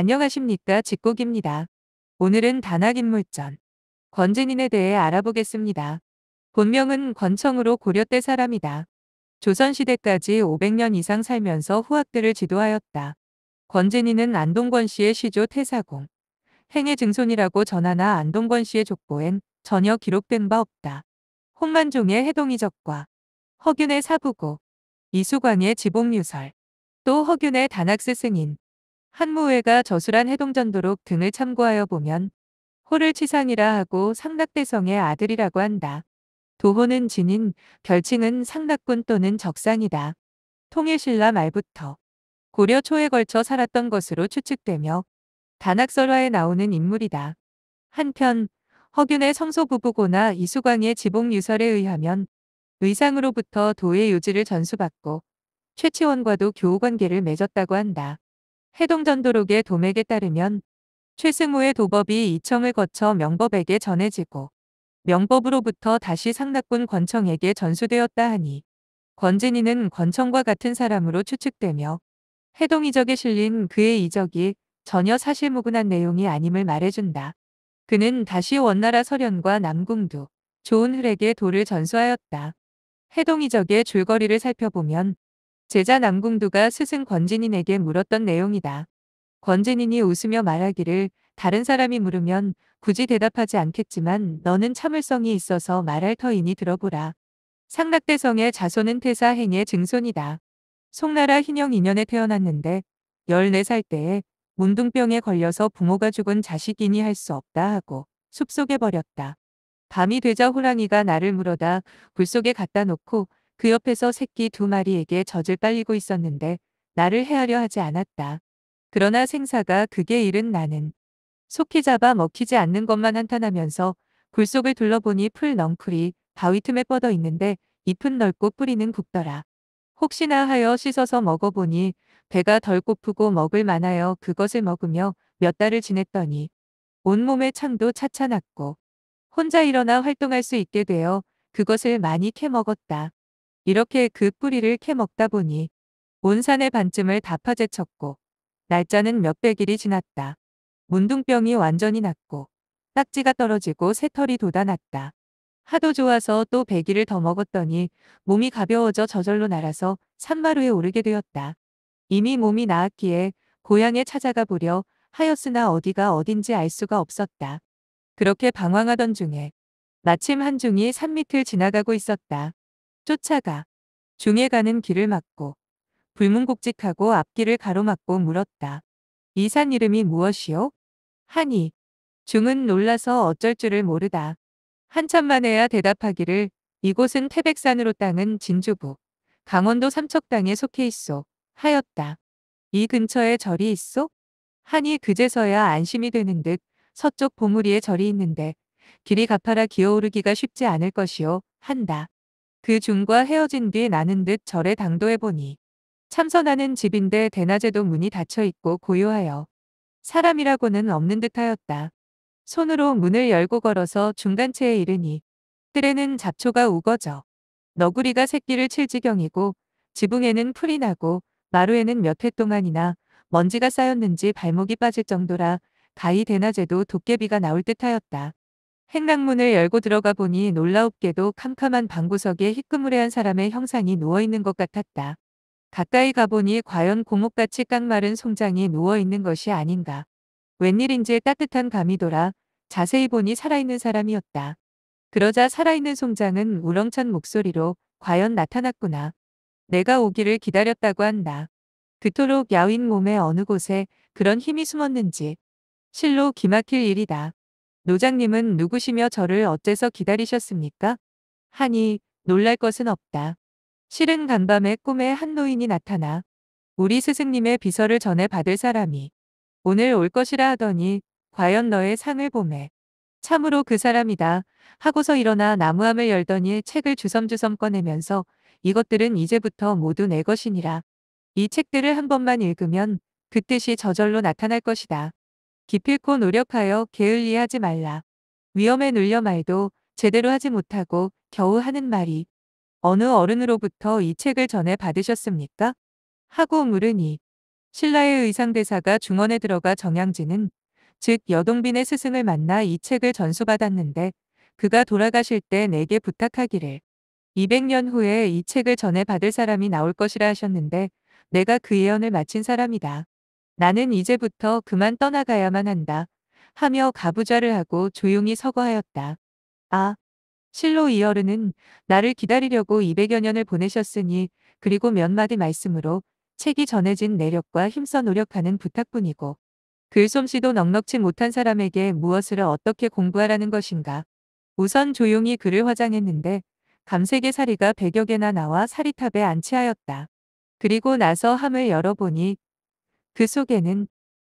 안녕하십니까 직곡입니다. 오늘은 단학인물전 권진인에 대해 알아보겠습니다. 본명은 권청으로 고려때 사람이다. 조선시대까지 500년 이상 살면서 후학들을 지도하였다. 권진인은 안동권 씨의 시조 태사공 행의 증손이라고 전하나 안동권 씨의 족보엔 전혀 기록된 바 없다. 홍만종의 해동이적과 허균의 사부고 이수광의 지복유설 또 허균의 단학스 승인 한무회가 저술한 해동전도록 등을 참고하여 보면 호를 치상이라 하고 상낙대성의 아들이라고 한다. 도호는 진인, 별칭은 상낙군 또는 적상이다. 통일신라 말부터 고려 초에 걸쳐 살았던 것으로 추측되며 단학설화에 나오는 인물이다. 한편 허균의 성소부부고나 이수광의 지복유설에 의하면 의상으로부터 도의 요지를 전수받고 최치원과도 교우관계를 맺었다고 한다. 해동전도록의 도맥에 따르면 최승우의 도법이 이청을 거쳐 명법에게 전해지고 명법으로부터 다시 상락군 권청에게 전수되었다 하니 권진이는 권청과 같은 사람으로 추측되며 해동 이적에 실린 그의 이적이 전혀 사실무근한 내용이 아님을 말해준다. 그는 다시 원나라 서련과 남궁두, 좋은흘에게 도를 전수하였다. 해동 이적의 줄거리를 살펴보면 제자 남궁두가 스승 권진인에게 물었던 내용이다. 권진인이 웃으며 말하기를 다른 사람이 물으면 굳이 대답하지 않겠지만 너는 참을성이 있어서 말할 터이니 들어보라. 상락대성의 자손은 태사 행의 증손이다. 송나라 흰영 2년에 태어났는데 14살 때에 문둥병에 걸려서 부모가 죽은 자식이니 할 수 없다 하고 숲속에 버렸다. 밤이 되자 호랑이가 나를 물어다 굴속에 갖다 놓고 그 옆에서 새끼 두 마리에게 젖을 빨리고 있었는데 나를 헤아려 하지 않았다. 그러나 생사가 그게 잃은 나는 속히 잡아 먹히지 않는 것만 한탄하면서 굴속을 둘러보니 풀 넝쿨이 바위 틈에 뻗어 있는데 잎은 넓고 뿌리는 굽더라 혹시나 하여 씻어서 먹어보니 배가 덜 고프고 먹을 만하여 그것을 먹으며 몇 달을 지냈더니 온몸에 창도 차차 났고 혼자 일어나 활동할 수 있게 되어 그것을 많이 캐먹었다. 이렇게 그 뿌리를 캐먹다 보니 온산의 반쯤을 다 파제쳤고 날짜는 몇백일이 지났다. 문둥병이 완전히 났고 딱지가 떨어지고 새털이 돋아났다. 하도 좋아서 또 백일을 더 먹었더니 몸이 가벼워져 저절로 날아서 산마루에 오르게 되었다. 이미 몸이 나았기에 고향에 찾아가 보려 하였으나 어디가 어딘지 알 수가 없었다. 그렇게 방황하던 중에 마침 한중이 산밑을 지나가고 있었다. 쫓아가 중에 가는 길을 막고 불문곡직하고 앞길을 가로막고 물었다. 이 산 이름이 무엇이오? 하니 중은 놀라서 어쩔 줄을 모르다. 한참 만에야 대답하기를 이곳은 태백산으로 땅은 진주북 강원도 삼척당에 속해 있소 하였다. 이 근처에 절이 있소? 하니 그제서야 안심이 되는 듯 서쪽 보물이에 절이 있는데 길이 가파라 기어오르기가 쉽지 않을 것이오 한다. 그 중과 헤어진 뒤 나는 듯 절에 당도해보니 참선하는 집인데 대낮에도 문이 닫혀있고 고요하여 사람이라고는 없는 듯하였다. 손으로 문을 열고 걸어서 중간체에 이르니 뜰에는 잡초가 우거져 너구리가 새끼를 칠 지경이고 지붕에는 풀이 나고 마루에는 몇 해 동안이나 먼지가 쌓였는지 발목이 빠질 정도라 가히 대낮에도 도깨비가 나올 듯하였다. 행락문을 열고 들어가 보니 놀라웁게도 캄캄한 방구석에 희끄무레한 사람의 형상이 누워있는 것 같았다. 가까이 가보니 과연 고목같이 깡마른 송장이 누워있는 것이 아닌가. 웬일인지 따뜻한 감이 돌아 자세히 보니 살아있는 사람이었다. 그러자 살아있는 송장은 우렁찬 목소리로 과연 나타났구나. 내가 오기를 기다렸다고 한다. 그토록 야윈 몸의 어느 곳에 그런 힘이 숨었는지. 실로 기막힐 일이다. 노장님은 누구시며 저를 어째서 기다리셨습니까? 하니 놀랄 것은 없다. 실은 간밤에 꿈에 한 노인이 나타나 우리 스승님의 비서를 전해 받을 사람이 오늘 올 것이라 하더니 과연 너의 상을 보매 참으로 그 사람이다 하고서 일어나 나무함을 열더니 책을 주섬주섬 꺼내면서 이것들은 이제부터 모두 내 것이니라. 이 책들을 한 번만 읽으면 그 뜻이 저절로 나타날 것이다. 기필코 노력하여 게을리하지 말라. 위험에 눌려 말도 제대로 하지 못하고 겨우 하는 말이 어느 어른으로부터 이 책을 전해 받으셨습니까? 하고 물으니 신라의 의상대사가 중원에 들어가 정양진은 즉 여동빈의 스승을 만나 이 책을 전수받았는데 그가 돌아가실 때 내게 부탁하기를 200년 후에 이 책을 전해 받을 사람이 나올 것이라 하셨는데 내가 그 예언을 마친 사람이다. 나는 이제부터 그만 떠나가야만 한다. 하며 가부좌를 하고 조용히 서거하였다. 아, 실로 이 어른은 나를 기다리려고 200여 년을 보내셨으니 그리고 몇 마디 말씀으로 책이 전해진 내력과 힘써 노력하는 부탁뿐이고 글솜씨도 넉넉치 못한 사람에게 무엇을 어떻게 공부하라는 것인가. 우선 조용히 글을 화장했는데 감색의 사리가 1 0 0여 개나 나와 사리탑에 안치하였다. 그리고 나서 함을 열어보니 그 속에는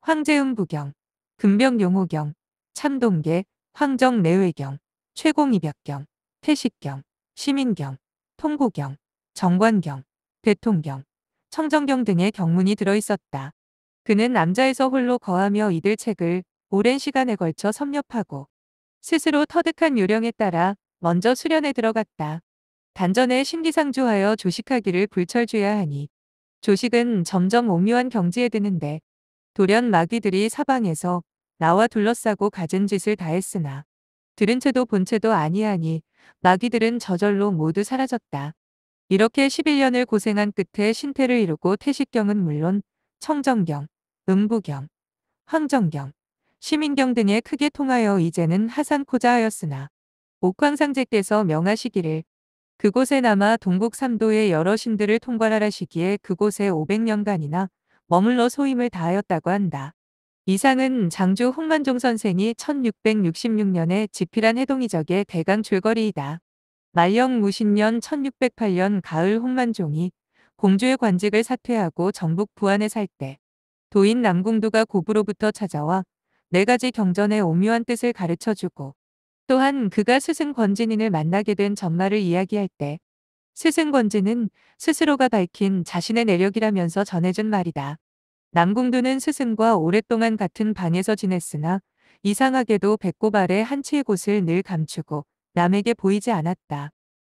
황제음부경, 금병용호경, 참동계, 황정내외경, 최공이벽경, 태식경, 시민경, 통고경, 정관경, 대통경, 청정경 등의 경문이 들어있었다. 그는 남자에서 홀로 거하며 이들 책을 오랜 시간에 걸쳐 섭렵하고 스스로 터득한 요령에 따라 먼저 수련에 들어갔다. 단전에 심기상조하여 조식하기를 불철주야 하니 조식은 점점 오묘한 경지에 드는데 돌연 마귀들이 사방에서 나와 둘러싸고 가진 짓을 다했으나 들은 채도 본 채도 아니하니 마귀들은 저절로 모두 사라졌다. 이렇게 11년을 고생한 끝에 신태를 이루고 태식경은 물론 청정경, 음부경, 황정경, 시민경 등에 크게 통하여 이제는 하산코자하였으나 옥황상제께서 명하시기를 그곳에 남아 동국 삼도의 여러 신들을 통관하라시기에 그곳에 500년간이나 머물러 소임을 다하였다고 한다. 이상은 장주 홍만종 선생이 1666년에 집필한 해동이적의 대강 줄거리이다. 말령 무신년 1608년 가을 홍만종이 공주의 관직을 사퇴하고 전북 부안에 살 때 도인 남궁도가 고부로부터 찾아와 네 가지 경전의 오묘한 뜻을 가르쳐주고 또한 그가 스승 권진인을 만나게 된 전말을 이야기할 때 스승 권진은 스스로가 밝힌 자신의 내력이라면서 전해준 말이다. 남궁두는 스승과 오랫동안 같은 방에서 지냈으나 이상하게도 배꼽 아래 한치의 곳을 늘 감추고 남에게 보이지 않았다.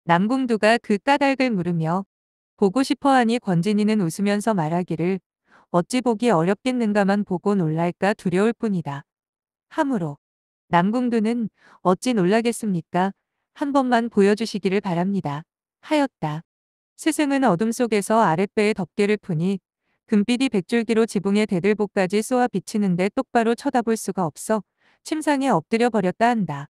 남궁두가 그 까닭을 물으며 보고 싶어 하니 권진이는 웃으면서 말하기를 어찌 보기 어렵겠는가만 보고 놀랄까 두려울 뿐이다. 하므로 남궁두는 어찌 놀라겠습니까? 한 번만 보여주시기를 바랍니다. 하였다. 스승은 어둠 속에서 아랫배의 덮개를 푸니 금빛이 백줄기로 지붕에 대들보까지 쏘아 비치는데 똑바로 쳐다볼 수가 없어 침상에 엎드려 버렸다 한다.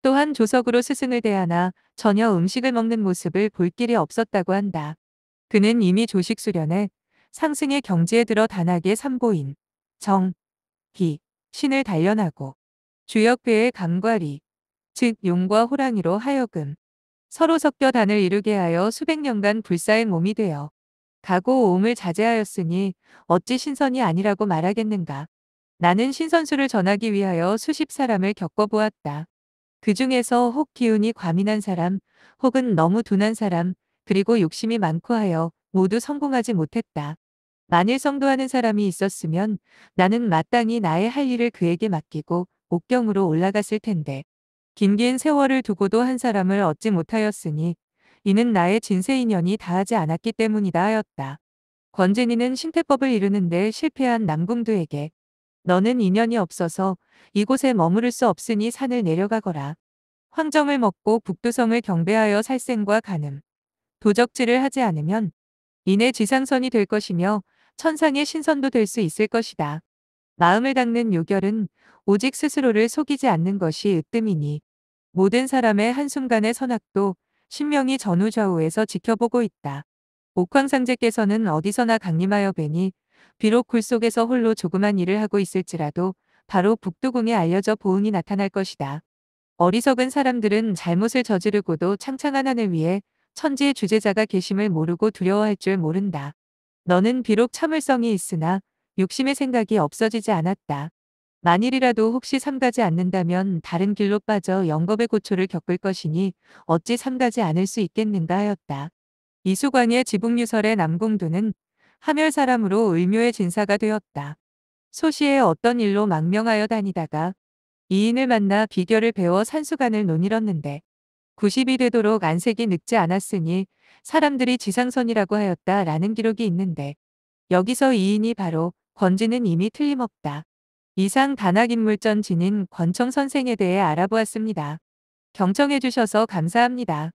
또한 조석으로 스승을 대하나 전혀 음식을 먹는 모습을 볼 길이 없었다고 한다. 그는 이미 조식 수련에 상승의 경지에 들어 단하게 삼보인 정, 기, 신을 단련하고 주역배의 강과리즉 용과 호랑이로 하여금 서로 섞여 단을 이루게 하여 수백 년간 불사의 몸이 되어 가고 오음을 자제하였으니 어찌 신선이 아니라고 말하겠는가. 나는 신선수를 전하기 위하여 수십 사람을 겪어보았다. 그 중에서 혹 기운이 과민한 사람, 혹은 너무 둔한 사람, 그리고 욕심이 많고 하여 모두 성공하지 못했다. 만일 성도하는 사람이 있었으면 나는 마땅히 나의 할 일을 그에게 맡기고 옥경으로 올라갔을 텐데 긴긴 세월을 두고도 한 사람을 얻지 못하였으니 이는 나의 진세 인연이 다하지 않았기 때문이다 하였다. 권진이는 신태법을 이루는데 실패한 남궁두에게 너는 인연이 없어서 이곳에 머무를 수 없으니 산을 내려가거라. 황정을 먹고 북두성을 경배하여 살생과 가늠, 도적질을 하지 않으면 이내 지상선이 될 것이며 천상의 신선도 될 수 있을 것이다. 마음을 닦는 요결은 오직 스스로를 속이지 않는 것이 으뜸이니 모든 사람의 한순간의 선악도 신명이 전후좌우에서 지켜보고 있다. 옥황상제께서는 어디서나 강림하여 뵈니 비록 굴속에서 홀로 조그만 일을 하고 있을지라도 바로 북두궁에 알려져 보응이 나타날 것이다. 어리석은 사람들은 잘못을 저지르고도 창창한 하늘 위에 천지의 주제자가 계심을 모르고 두려워할 줄 모른다. 너는 비록 참을성이 있으나 욕심의 생각이 없어지지 않았다. 만일이라도 혹시 삼가지 않는다면 다른 길로 빠져 영겁의 고초를 겪을 것이니 어찌 삼가지 않을 수 있겠는가 하였다. 이수광의 지북유설의 남궁도는 하멸 사람으로 을묘의 진사가 되었다. 소시의 어떤 일로 망명하여 다니다가 이인을 만나 비결을 배워 산수관을 논일었는데 90이 되도록 안색이 늙지 않았으니 사람들이 지상선이라고 하였다라는 기록이 있는데 여기서 이인이 바로 권지는 이미 틀림없다. 이상 단학인물전 지는 권청 선생에 대해 알아보았습니다. 경청해주셔서 감사합니다.